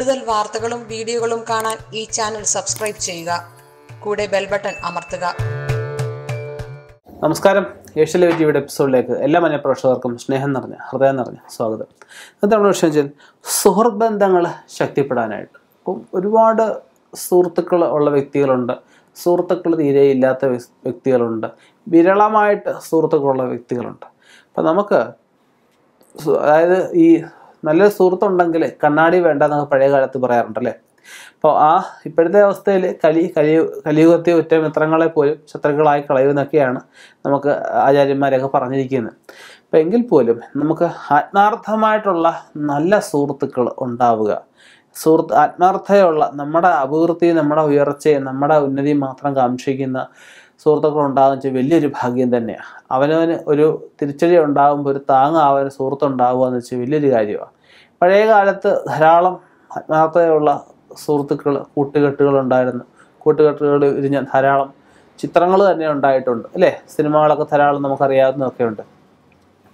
കൂടുതൽ വാർത്തകളും വീഡിയോകളും കാണാൻ ഈ ചാനൽ സബ്സ്ക്രൈബ് ചെയ്യുക കൂടെ ബെൽ ബട്ടൺ അമർത്തുക നമസ്കാരം ഏഷ്യയിലെ ടിവിയുടെ എപ്പിസോഡിലേക്ക് എല്ലാ മനഃപ്രേക്ഷകർക്കും സ്നേഹം നിറഞ്ഞ ഹൃദയം നിറഞ്ഞ സ്വാഗതം ഇന്നത്തെ നമ്മുടെ വിഷയം വെച്ചാൽ സുഹൃത്ത് ബന്ധങ്ങൾ ശക്തിപ്പെടാനായിട്ട് അപ്പം ഒരുപാട് സുഹൃത്തുക്കൾ ഉള്ള വ്യക്തികളുണ്ട് സുഹൃത്തുക്കൾ തീരെ ഇല്ലാത്ത വ്യക്തികളുണ്ട് വിരളമായിട്ട് സുഹൃത്തുക്കളുള്ള വ്യക്തികളുണ്ട് അപ്പം നമുക്ക് അതായത് ഈ നല്ലൊരു സുഹൃത്തുണ്ടെങ്കിൽ കണ്ണാടി വേണ്ട എന്നൊക്കെ പഴയ കാലത്ത് പറയാറുണ്ട് അല്ലേ അപ്പോൾ ആ ഇപ്പോഴത്തെ അവസ്ഥയിൽ കലി കലി കലിയുഗത്തെ ഒറ്റ മിത്രങ്ങളെ പോലും ശത്രുക്കളായി കളയുമെന്നൊക്കെയാണ് നമുക്ക് ആചാര്യന്മാരെയൊക്കെ പറഞ്ഞിരിക്കുന്നത് അപ്പം എങ്കിൽ പോലും നമുക്ക് ആത്മാർത്ഥമായിട്ടുള്ള നല്ല സുഹൃത്തുക്കൾ ഉണ്ടാവുക സുഹൃത്ത് ആത്മാർത്ഥയുള്ള നമ്മുടെ അഭിവൃദ്ധി നമ്മുടെ ഉയർച്ചയും നമ്മുടെ ഉന്നതി മാത്രം കാക്ഷിക്കുന്ന സുഹൃത്തുക്കൾ ഉണ്ടാകുന്ന വെച്ചാൽ വലിയൊരു ഭാഗ്യം തന്നെയാണ് അവനവന് ഒരു തിരിച്ചടി ഉണ്ടാകുമ്പോൾ ഒരു താങ്ങാവാൻ സുഹൃത്തുണ്ടാവുക എന്ന് വെച്ചാൽ വലിയൊരു കാര്യമാണ് പഴയ കാലത്ത് ധാരാളം ആത്മാർത്ഥതയുള്ള സുഹൃത്തുക്കൾ കൂട്ടുകെട്ടുകൾ കൂട്ടുകെട്ടുകൾ ഇരിഞ്ഞ ധാരാളം ചിത്രങ്ങൾ തന്നെ ഉണ്ടായിട്ടുണ്ട് അല്ലേ സിനിമകളൊക്കെ ധാരാളം നമുക്കറിയാവുന്നതൊക്കെ ഉണ്ട്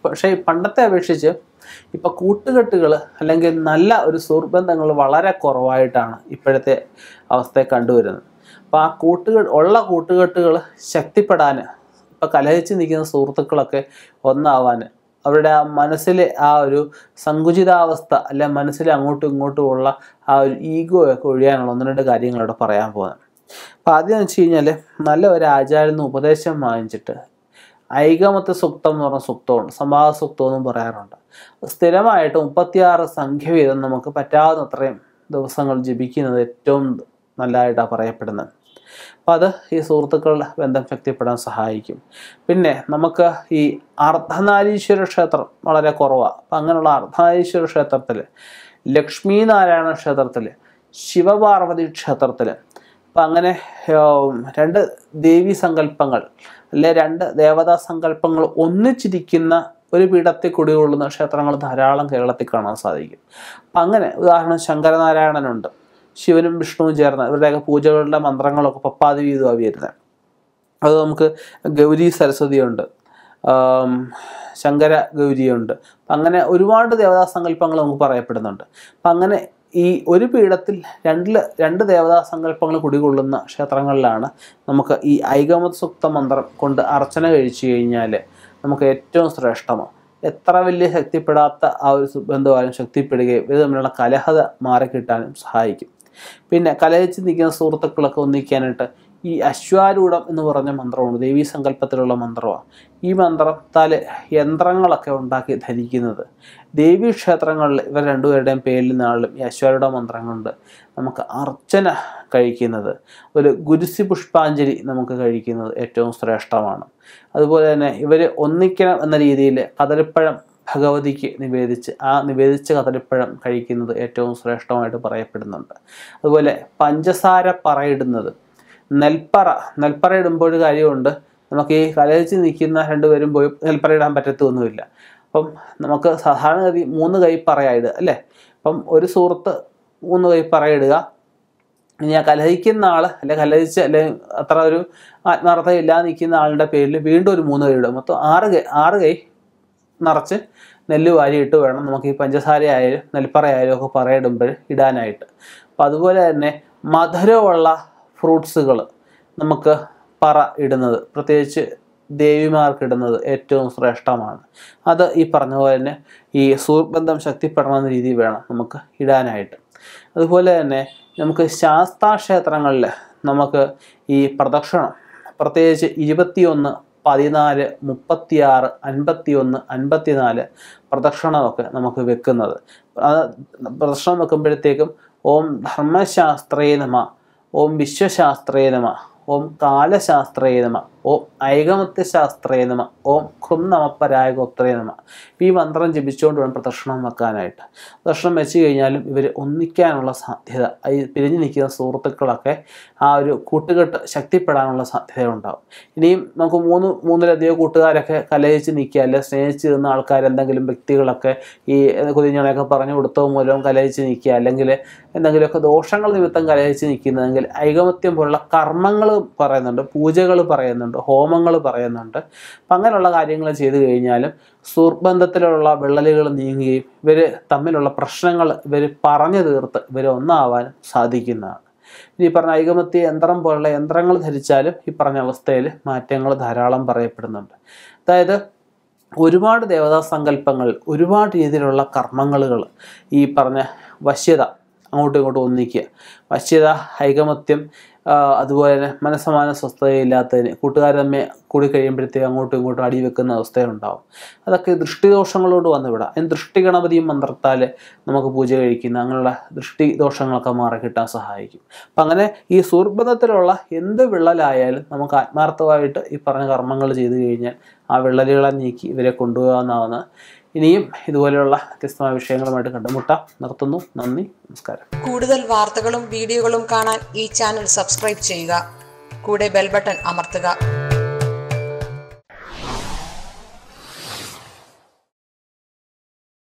പക്ഷേ പണ്ടത്തെ അപേക്ഷിച്ച് ഇപ്പോൾ കൂട്ടുകെട്ടുകൾ അല്ലെങ്കിൽ നല്ല ഒരു സുഹൃബന്ധങ്ങൾ വളരെ കുറവായിട്ടാണ് ഇപ്പോഴത്തെ അവസ്ഥയെ കണ്ടുവരുന്നത് അപ്പോൾ ആ കൂട്ടുകെ ഉള്ള കൂട്ടുകെട്ടുകൾ ശക്തിപ്പെടാൻ ഇപ്പം കലഹിച്ച് നിൽക്കുന്ന സുഹൃത്തുക്കളൊക്കെ ഒന്നാവാൻ അവരുടെ ആ മനസ്സിലെ ആ ഒരു സങ്കുചിതാവസ്ഥ അല്ലെ മനസ്സിലെ അങ്ങോട്ടും ഇങ്ങോട്ടും ഉള്ള ആ ഒരു ഈഗോ ഒക്കെ ഒഴിയാനുള്ള ഒന്ന് രണ്ട് കാര്യങ്ങൾ ഇവിടെ പറയാൻ പോകുന്നത് അപ്പം ആദ്യം വെച്ച് കഴിഞ്ഞാൽ നല്ല ഒരു ആചാര്യന്ന് ഉപദേശം വാങ്ങിച്ചിട്ട് ഐകമത്തെ സുക്തം എന്ന് പറഞ്ഞ സുക്തമുണ്ട് സമാഹ സുക്തം എന്നും പറയാറുണ്ട് സ്ഥിരമായിട്ട് മുപ്പത്തിയാറ് സംഖ്യ വീതം നമുക്ക് പറ്റാവുന്നത്രയും ദിവസങ്ങൾ ജപിക്കുന്നത് ഏറ്റവും നല്ലതായിട്ടാണ് പറയപ്പെടുന്നത് അപ്പം അത് ഈ സുഹൃത്തുക്കളുടെ ബന്ധം ശക്തിപ്പെടാൻ സഹായിക്കും പിന്നെ നമുക്ക് ഈ അർദ്ധനാരീശ്വര ക്ഷേത്രം വളരെ കുറവാണ് അപ്പം അങ്ങനെയുള്ള അർദ്ധനാരീശ്വര ക്ഷേത്രത്തിൽ ലക്ഷ്മീനാരായണ ക്ഷേത്രത്തിൽ ശിവപാർവതി ക്ഷേത്രത്തിൽ അപ്പം അങ്ങനെ രണ്ട് ദേവി സങ്കല്പങ്ങൾ അല്ലെ രണ്ട് ദേവതാ സങ്കല്പങ്ങൾ ഒന്നിച്ചിരിക്കുന്ന ഒരു പീഠത്തിൽ കുടികൊള്ളുന്ന ക്ഷേത്രങ്ങൾ ധാരാളം കേരളത്തിൽ കാണാൻ സാധിക്കും അപ്പം അങ്ങനെ ഉദാഹരണം ശങ്കരനാരായണനുണ്ട് ശിവനും വിഷ്ണുവും ചേർന്ന് ഇവരുടെയൊക്കെ പൂജകളുടെ മന്ത്രങ്ങളൊക്കെ പപ്പാതി വീതമാണ് വരുന്നത് അത് നമുക്ക് ഗൗരി സരസ്വതിയുണ്ട് ശങ്കര ഗൗരിയുണ്ട് അങ്ങനെ ഒരുപാട് ദേവതാ സങ്കല്പങ്ങൾ നമുക്ക് പറയപ്പെടുന്നുണ്ട് അപ്പം അങ്ങനെ ഈ ഒരു പീഠത്തിൽ രണ്ട് രണ്ട് ദേവതാ സങ്കല്പങ്ങൾ കുടികൊള്ളുന്ന ക്ഷേത്രങ്ങളിലാണ് നമുക്ക് ഈ ഐകമത് സുക്ത മന്ത്രം കൊണ്ട് അർച്ചന കഴിച്ചു കഴിഞ്ഞാൽ നമുക്ക് ഏറ്റവും ശ്രേഷ്ഠമാണ് എത്ര വലിയ ശക്തിപ്പെടാത്ത ആ ഒരു ബന്ധമായാലും ശക്തിപ്പെടുകയും ഇത് തമ്മിലുള്ള കലഹത മാറിക്കിട്ടാനും സഹായിക്കും പിന്നെ കലയിച്ച് നിൽക്കുന്ന സുഹൃത്തുക്കളൊക്കെ ഒന്നിക്കാനായിട്ട് ഈ അശ്വാരൂഢം എന്ന് പറഞ്ഞ മന്ത്രമാണ് ദേവീ സങ്കല്പത്തിലുള്ള മന്ത്രമാണ് ഈ മന്ത്രത്താൽ യന്ത്രങ്ങളൊക്കെ ഉണ്ടാക്കി ധരിക്കുന്നത് ദേവീ ക്ഷേത്രങ്ങളിൽ ഇവർ രണ്ടുപേരുടെയും പേരിൽ നാളിലും ഈ അശ്വാരൂഢ മന്ത്രങ്ങളുണ്ട് നമുക്ക് അർച്ചന കഴിക്കുന്നത് ഒരു ഗുരുസി പുഷ്പാഞ്ജലി നമുക്ക് കഴിക്കുന്നത് ഏറ്റവും ശ്രേഷ്ഠമാണ് അതുപോലെ തന്നെ ഇവർ ഒന്നിക്കണം എന്ന രീതിയിൽ കതിരപ്പഴം ഭഗവതിക്ക് നിവേദിച്ച് ആ നിവേദിച്ച കദളിപ്പഴം കഴിക്കുന്നത് ഏറ്റവും ശ്രേഷ്ഠമായിട്ട് പറയപ്പെടുന്നുണ്ട് അതുപോലെ പഞ്ചസാര പറയിടുന്നത് നെൽപ്പറ നെൽപ്പറ ഇടുമ്പോൾ ഒരു കാര്യമുണ്ട് നമുക്ക് ഈ കലയിച്ച് നിൽക്കുന്ന രണ്ടുപേരും പോയി നെൽപ്പറ ഇടാൻ പറ്റത്തൊന്നുമില്ല അപ്പം നമുക്ക് സാധാരണഗതി മൂന്ന് കൈ പറയായിടുക അല്ലേ അപ്പം ഒരു സുഹൃത്ത് മൂന്ന് കൈ പറയിടുക ഇനി ആ കലഹിക്കുന്ന ആൾ അല്ലെ കലഹിച്ച് അല്ലെ അത്ര ഒരു ആത്മാർത്ഥത ഇല്ലാതെ നിൽക്കുന്ന ആളുടെ പേരിൽ വീണ്ടും ഒരു മൂന്ന് കൈ ഇടും മൊത്തം ആറ് കൈ ആറ് കൈ നിറച്ച് നെല്ല് വാരിയിട്ട് വേണം നമുക്ക് ഈ നെൽപ്പറ ആയാലും ഒക്കെ പറയിടുമ്പോൾ ഇടാനായിട്ട് അപ്പം അതുപോലെ തന്നെ മധുരമുള്ള ഫ്രൂട്ട്സുകൾ നമുക്ക് പറ ഇടുന്നത് പ്രത്യേകിച്ച് ദേവിമാർക്കിടുന്നത് ഏറ്റവും ശ്രേഷ്ഠമാണ് അത് ഈ പറഞ്ഞ പോലെ തന്നെ ഈ സൂർബന്ധം ശക്തിപ്പെടണമെന്ന രീതി വേണം നമുക്ക് ഇടാനായിട്ട് അതുപോലെ തന്നെ നമുക്ക് ശാസ്താക്ഷേത്രങ്ങളിൽ നമുക്ക് ഈ പ്രദക്ഷിണം പ്രത്യേകിച്ച് ഇരുപത്തിയൊന്ന് പതിനാല് മുപ്പത്തിയാറ് അൻപത്തിയൊന്ന് അൻപത്തിനാല് പ്രദക്ഷിണമൊക്കെ നമുക്ക് വെക്കുന്നത് പ്രദക്ഷിണം വെക്കുമ്പോഴത്തേക്കും ഓം ധർമ്മശാസ്ത്രേനമ ഓം വിശ്വശാസ്ത്രേനമ ഓം കാലശാസ്ത്രേനമ ഓം ഐകമത്യ ശാസ്ത്രേ നമ ഓം ഖും നമ പരായ ഗോത്രേ നമ ഈ മന്ത്രം ജപിച്ചുകൊണ്ട് വേണം പ്രദക്ഷിണം വെക്കാനായിട്ട് പ്രദക്ഷിണം വെച്ച് കഴിഞ്ഞാലും ഇവർ ഒന്നിക്കാനുള്ള സാധ്യത ഈ പിരിഞ്ഞു നിൽക്കുന്ന സുഹൃത്തുക്കളൊക്കെ ആ ഒരു കൂട്ടുകെട്ട് ശക്തിപ്പെടാനുള്ള സാധ്യത ഉണ്ടാകും ഇനിയും നമുക്ക് മൂന്ന് മൂന്നിലധികം കൂട്ടുകാരൊക്കെ കലയിച്ച് നിൽക്കുക അല്ലെ സ്നേഹിച്ചിരുന്ന ആൾക്കാർ എന്തെങ്കിലും വ്യക്തികളൊക്കെ ഈ കുഞ്ഞുങ്ങളെയൊക്കെ പറഞ്ഞു കൊടുത്തത് മൂലം കലയിച്ച് നിൽക്കുക അല്ലെങ്കിൽ എന്തെങ്കിലുമൊക്കെ ദോഷങ്ങൾ നിമിത്തം കലയിച്ച് നിൽക്കുന്നതെങ്കിൽ ഐകമത്യം പോലുള്ള കർമ്മങ്ങൾ പറയുന്നുണ്ട് പൂജകൾ പറയുന്നുണ്ട് പറയുന്നുണ്ട് ഹോമങ്ങൾ പറയുന്നുണ്ട് അപ്പം അങ്ങനെയുള്ള കാര്യങ്ങൾ ചെയ്തു കഴിഞ്ഞാലും സുർബന്ധത്തിലുള്ള വിള്ളലുകൾ നീങ്ങുകയും ഇവർ തമ്മിലുള്ള പ്രശ്നങ്ങൾ ഇവർ പറഞ്ഞു തീർത്ത് ഇവർ ഒന്നാവാനും സാധിക്കുന്നതാണ് ഈ പറഞ്ഞ ഐകമത്യ യന്ത്രം പോലുള്ള യന്ത്രങ്ങൾ ധരിച്ചാലും ഈ പറഞ്ഞ അവസ്ഥയിൽ മാറ്റങ്ങൾ ധാരാളം പറയപ്പെടുന്നുണ്ട് അതായത് ഒരുപാട് ദേവതാ സങ്കല്പങ്ങൾ ഒരുപാട് രീതിയിലുള്ള കർമ്മങ്ങളുകൾ ഈ പറഞ്ഞ വശ്യത അങ്ങോട്ടും ഇങ്ങോട്ടും ഒന്നിക്കുക വശ്യത ഐകമത്യം അതുപോലെ തന്നെ മനസ്സമാന സ്വസ്ഥതയില്ലാത്തതിന് കൂട്ടുകാർ തമ്മിൽ കൂടി കഴിയുമ്പോഴത്തേക്ക് അങ്ങോട്ടും ഇങ്ങോട്ടും അടി വെക്കുന്ന അവസ്ഥയുണ്ടാവും അതൊക്കെ ദൃഷ്ടിദോഷങ്ങളോട് വന്നുവിടാം അതിന് ദൃഷ്ടി ഗണപതിയും മന്ത്രത്താൽ നമുക്ക് പൂജ കഴിക്കുന്ന അങ്ങനെയുള്ള ദൃഷ്ടി ദോഷങ്ങളൊക്കെ മാറി കിട്ടാൻ സഹായിക്കും അപ്പം അങ്ങനെ ഈ സൂർബന്ധത്തിലുള്ള എന്ത് വിള്ളലായാലും നമുക്ക് ആത്മാർത്ഥമായിട്ട് ഈ പറഞ്ഞ കർമ്മങ്ങൾ ചെയ്തു കഴിഞ്ഞാൽ ആ വിള്ളലുകളെ നീക്കി ഇവരെ കൊണ്ടുപോകാവുന്നതാണ് ഇനിയും ഇതുപോലെയുള്ള വ്യത്യസ്തമായ വിഷയങ്ങളുമായിട്ട് കണ്ടുമുട്ട നടത്തുന്നു നന്ദി നമസ്കാരം കൂടുതൽ വാർത്തകളും വീഡിയോകളും കാണാൻ ഈ ചാനൽ സബ്സ്ക്രൈബ് ചെയ്യുക കൂടെ ബെൽ ബട്ടൺ അമർത്തുക